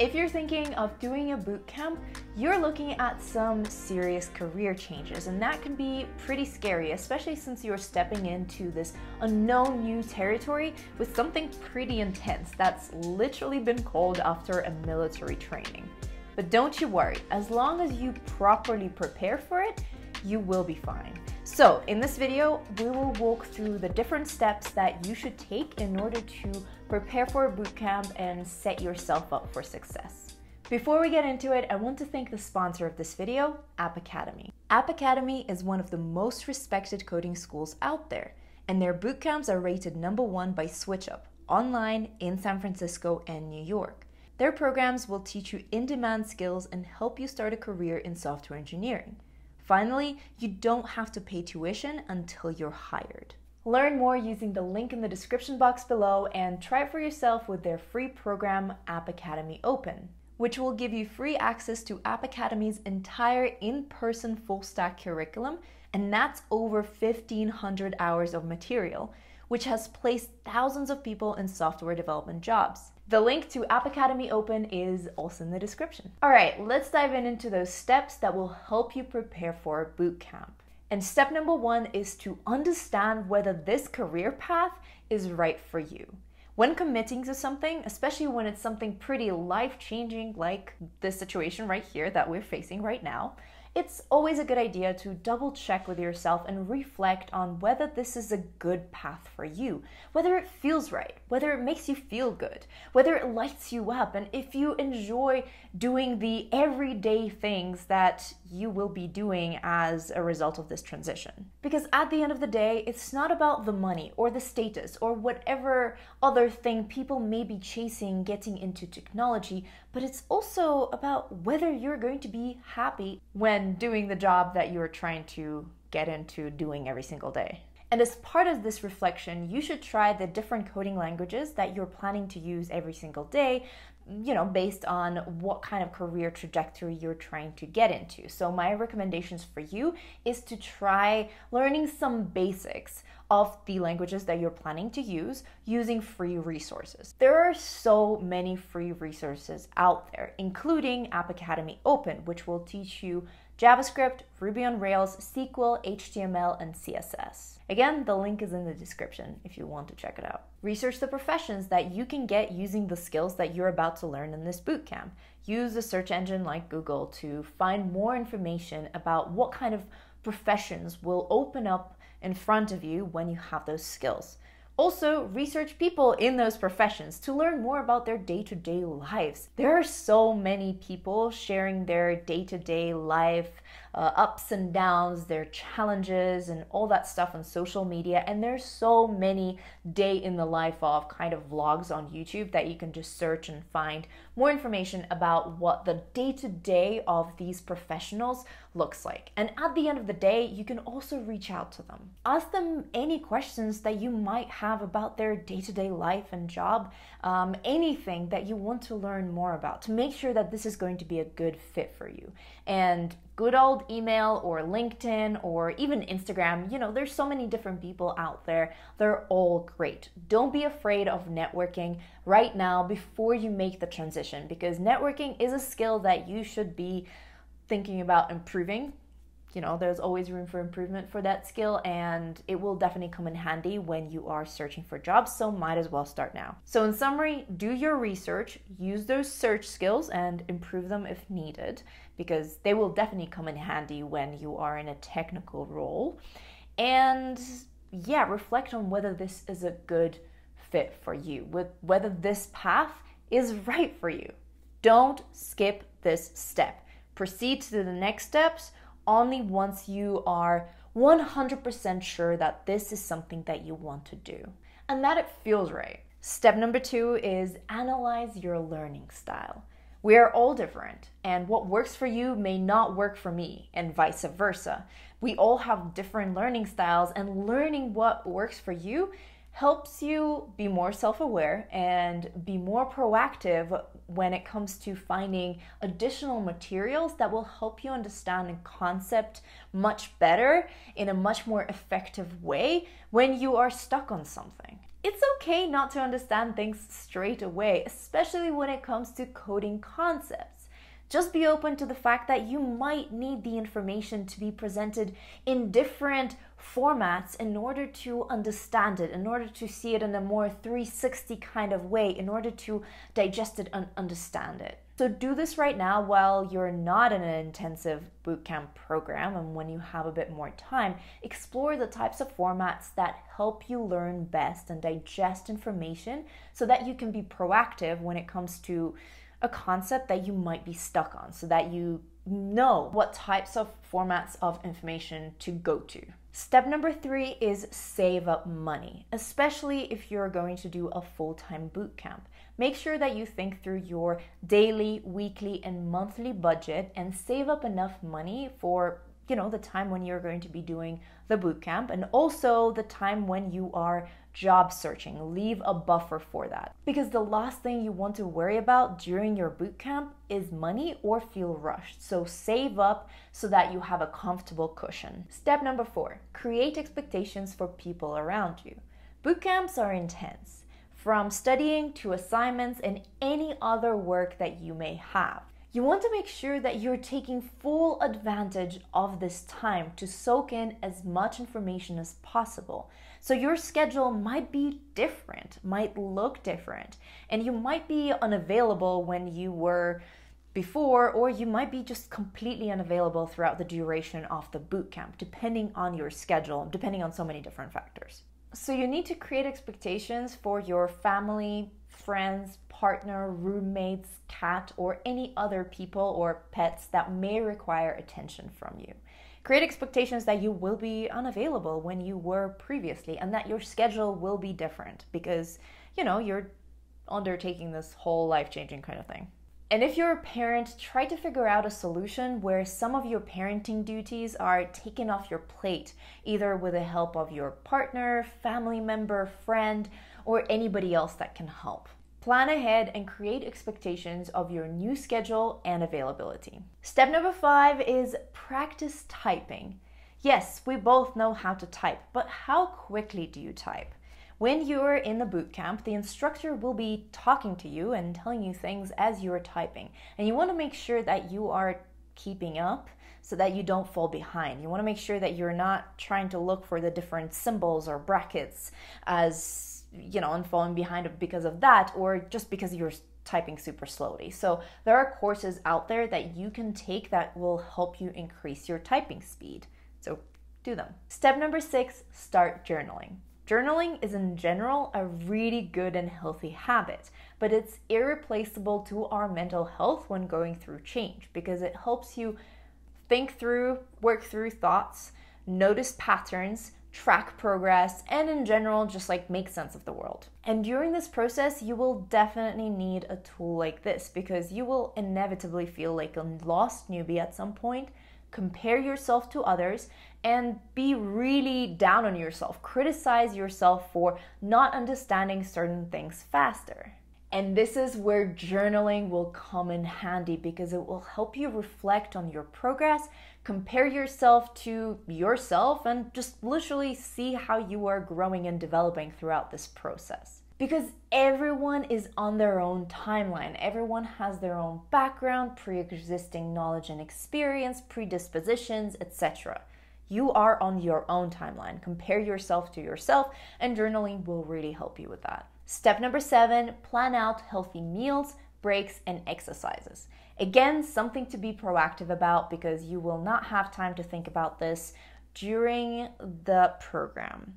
If you're thinking of doing a boot camp, you're looking at some serious career changes, and that can be pretty scary, especially since you're stepping into this unknown new territory with something pretty intense that's literally been called after a military training. But don't you worry, as long as you properly prepare for it, you will be fine. So in this video, we will walk through the different steps that you should take in order to prepare for a bootcamp and set yourself up for success. Before we get into it, I want to thank the sponsor of this video, App Academy. App Academy is one of the most respected coding schools out there, and their bootcamps are rated number one by SwitchUp, online in San Francisco and New York. Their programs will teach you in demand skills and help you start a career in software engineering. Finally, you don't have to pay tuition until you're hired. Learn more using the link in the description box below and try it for yourself with their free program, App Academy Open, which will give you free access to App Academy's entire in person full stack curriculum, and that's over 1,500 hours of material, which has placed thousands of people in software development jobs. The link to App Academy Open is also in the description. All right, let's dive in into those steps that will help you prepare for bootcamp. And step number one is to understand whether this career path is right for you. When committing to something, especially when it's something pretty life changing like this situation right here that we're facing right now, it's always a good idea to double check with yourself and reflect on whether this is a good path for you, whether it feels right, whether it makes you feel good, whether it lights you up, and if you enjoy doing the everyday things that you will be doing as a result of this transition. Because at the end of the day, it's not about the money or the status or whatever other thing people may be chasing getting into technology, but it's also about whether you're going to be happy when and doing the job that you're trying to get into doing every single day. And as part of this reflection, you should try the different coding languages that you're planning to use every single day, you know, based on what kind of career trajectory you're trying to get into. So, my recommendations for you is to try learning some basics of the languages that you're planning to use using free resources. There are so many free resources out there, including App Academy Open, which will teach you JavaScript, Ruby on Rails, SQL, HTML, and CSS. Again, the link is in the description if you want to check it out. Research the professions that you can get using the skills that you're about to learn in this bootcamp. Use a search engine like Google to find more information about what kind of professions will open up in front of you when you have those skills. Also, research people in those professions to learn more about their day to day lives. There are so many people sharing their day to day life uh, ups and downs, their challenges, and all that stuff on social media. And there's so many day in the life of kind of vlogs on YouTube that you can just search and find more information about what the day to day of these professionals looks like. And at the end of the day, you can also reach out to them. Ask them any questions that you might have about their day to day life and job, um, anything that you want to learn more about to make sure that this is going to be a good fit for you. And good old email or LinkedIn or even Instagram. You know, there's so many different people out there. They're all great. Don't be afraid of networking right now before you make the transition because networking is a skill that you should be thinking about improving you know, there's always room for improvement for that skill, and it will definitely come in handy when you are searching for jobs, so might as well start now. So, in summary, do your research, use those search skills, and improve them if needed, because they will definitely come in handy when you are in a technical role. And yeah, reflect on whether this is a good fit for you, with whether this path is right for you. Don't skip this step. Proceed to the next steps only once you are 100% sure that this is something that you want to do and that it feels right. Step number two is analyze your learning style. We are all different, and what works for you may not work for me, and vice versa. We all have different learning styles, and learning what works for you helps you be more self aware and be more proactive when it comes to finding additional materials that will help you understand a concept much better in a much more effective way when you are stuck on something. It's okay not to understand things straight away, especially when it comes to coding concepts. Just be open to the fact that you might need the information to be presented in different formats in order to understand it, in order to see it in a more 360 kind of way, in order to digest it and understand it. So do this right now while you're not in an intensive bootcamp program and when you have a bit more time, explore the types of formats that help you learn best and digest information so that you can be proactive when it comes to a concept that you might be stuck on so that you know what types of formats of information to go to. Step number three is save up money, especially if you're going to do a full time boot camp. Make sure that you think through your daily, weekly, and monthly budget and save up enough money for you know the time when you're going to be doing the boot camp and also the time when you are job searching. Leave a buffer for that. Because the last thing you want to worry about during your bootcamp is money or feel rushed. So save up so that you have a comfortable cushion. Step number four create expectations for people around you. Bootcamps are intense, from studying to assignments and any other work that you may have. You want to make sure that you're taking full advantage of this time to soak in as much information as possible. So, your schedule might be different, might look different, and you might be unavailable when you were before, or you might be just completely unavailable throughout the duration of the bootcamp, depending on your schedule, depending on so many different factors. So you need to create expectations for your family, friends, partner, roommates, cat, or any other people or pets that may require attention from you. Create expectations that you will be unavailable when you were previously and that your schedule will be different because, you know, you're undertaking this whole life changing kind of thing. And if you're a parent, try to figure out a solution where some of your parenting duties are taken off your plate, either with the help of your partner, family member, friend, or anybody else that can help. Plan ahead and create expectations of your new schedule and availability. Step number five is practice typing. Yes, we both know how to type, but how quickly do you type? When you're in the boot camp, the instructor will be talking to you and telling you things as you're typing. And you want to make sure that you are keeping up so that you don't fall behind. You want to make sure that you're not trying to look for the different symbols or brackets as you know and falling behind because of that or just because you're typing super slowly. So there are courses out there that you can take that will help you increase your typing speed. So do them. Step number 6, start journaling. Journaling is in general a really good and healthy habit, but it's irreplaceable to our mental health when going through change because it helps you think through, work through thoughts, notice patterns, track progress, and in general, just like make sense of the world. And during this process, you will definitely need a tool like this because you will inevitably feel like a lost newbie at some point compare yourself to others, and be really down on yourself, criticize yourself for not understanding certain things faster. And this is where journaling will come in handy because it will help you reflect on your progress, compare yourself to yourself, and just literally see how you are growing and developing throughout this process because everyone is on their own timeline. Everyone has their own background, pre existing knowledge and experience, predispositions, etc. You are on your own timeline. Compare yourself to yourself, and journaling will really help you with that. Step number seven plan out healthy meals, breaks, and exercises. Again, something to be proactive about because you will not have time to think about this during the program.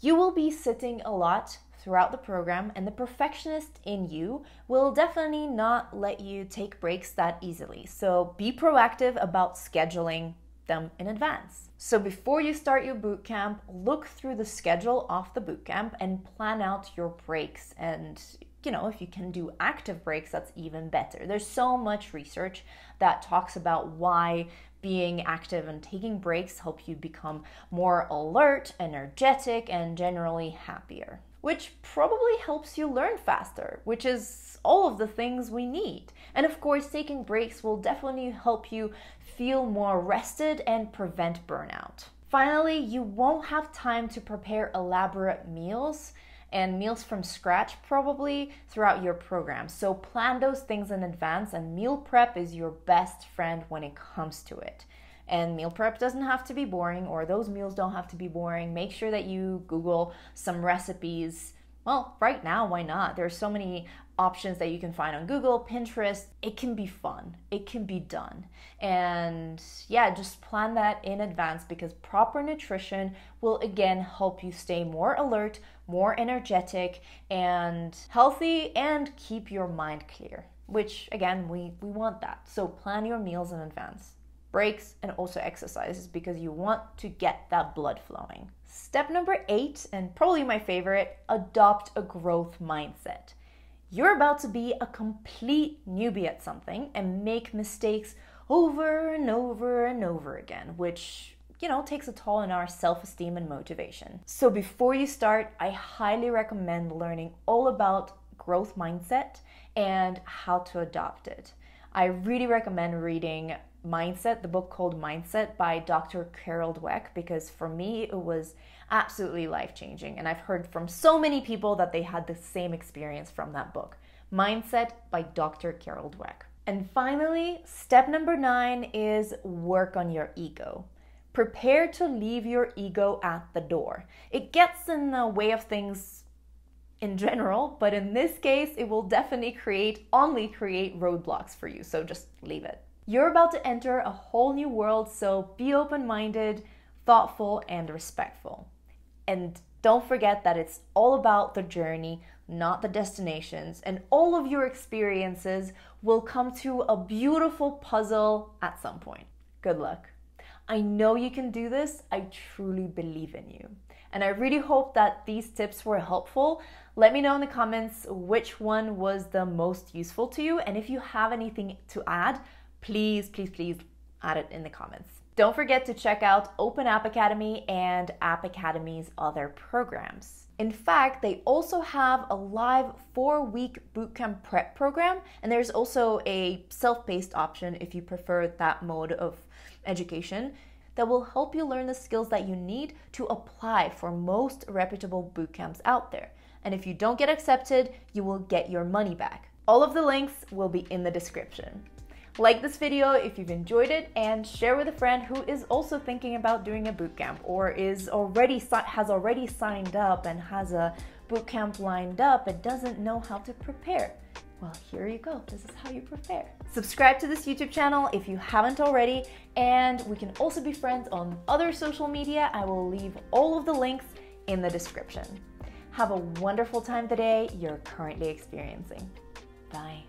You will be sitting a lot throughout the program, and the perfectionist in you will definitely not let you take breaks that easily. So be proactive about scheduling them in advance. So before you start your bootcamp, look through the schedule of the bootcamp and plan out your breaks and you know, if you can do active breaks, that's even better. There's so much research that talks about why being active and taking breaks help you become more alert, energetic, and generally happier which probably helps you learn faster, which is all of the things we need. And of course, taking breaks will definitely help you feel more rested and prevent burnout. Finally, you won't have time to prepare elaborate meals and meals from scratch probably throughout your program. So plan those things in advance, and meal prep is your best friend when it comes to it. And meal prep doesn't have to be boring, or those meals don't have to be boring. Make sure that you Google some recipes. Well, right now, why not? There are so many options that you can find on Google, Pinterest. It can be fun, it can be done. And yeah, just plan that in advance because proper nutrition will again help you stay more alert, more energetic, and healthy, and keep your mind clear, which again, we, we want that. So plan your meals in advance breaks, and also exercises because you want to get that blood flowing. Step number eight, and probably my favorite, adopt a growth mindset. You're about to be a complete newbie at something and make mistakes over and over and over again, which you know, takes a toll on our self esteem and motivation. So, before you start, I highly recommend learning all about growth mindset and how to adopt it. I really recommend reading Mindset, the book called Mindset by Dr. Carol Dweck, because for me it was absolutely life changing. And I've heard from so many people that they had the same experience from that book. Mindset by Dr. Carol Dweck. And finally, step number nine is work on your ego. Prepare to leave your ego at the door. It gets in the way of things in general, but in this case, it will definitely create, only create roadblocks for you. So just leave it. You're about to enter a whole new world, so be open minded, thoughtful, and respectful. And don't forget that it's all about the journey, not the destinations, and all of your experiences will come to a beautiful puzzle at some point. Good luck. I know you can do this. I truly believe in you. And I really hope that these tips were helpful. Let me know in the comments which one was the most useful to you. And if you have anything to add, please, please, please add it in the comments. Don't forget to check out Open App Academy and App Academy's other programs. In fact, they also have a live four week bootcamp prep program, and there's also a self paced option if you prefer that mode of education that will help you learn the skills that you need to apply for most reputable bootcamps out there. And if you don't get accepted, you will get your money back. All of the links will be in the description. Like this video if you've enjoyed it and share with a friend who is also thinking about doing a bootcamp or is already has already signed up and has a bootcamp lined up but doesn't know how to prepare. Well, here you go. This is how you prepare. Subscribe to this YouTube channel if you haven't already, and we can also be friends on other social media. I will leave all of the links in the description. Have a wonderful time today you're currently experiencing. Bye.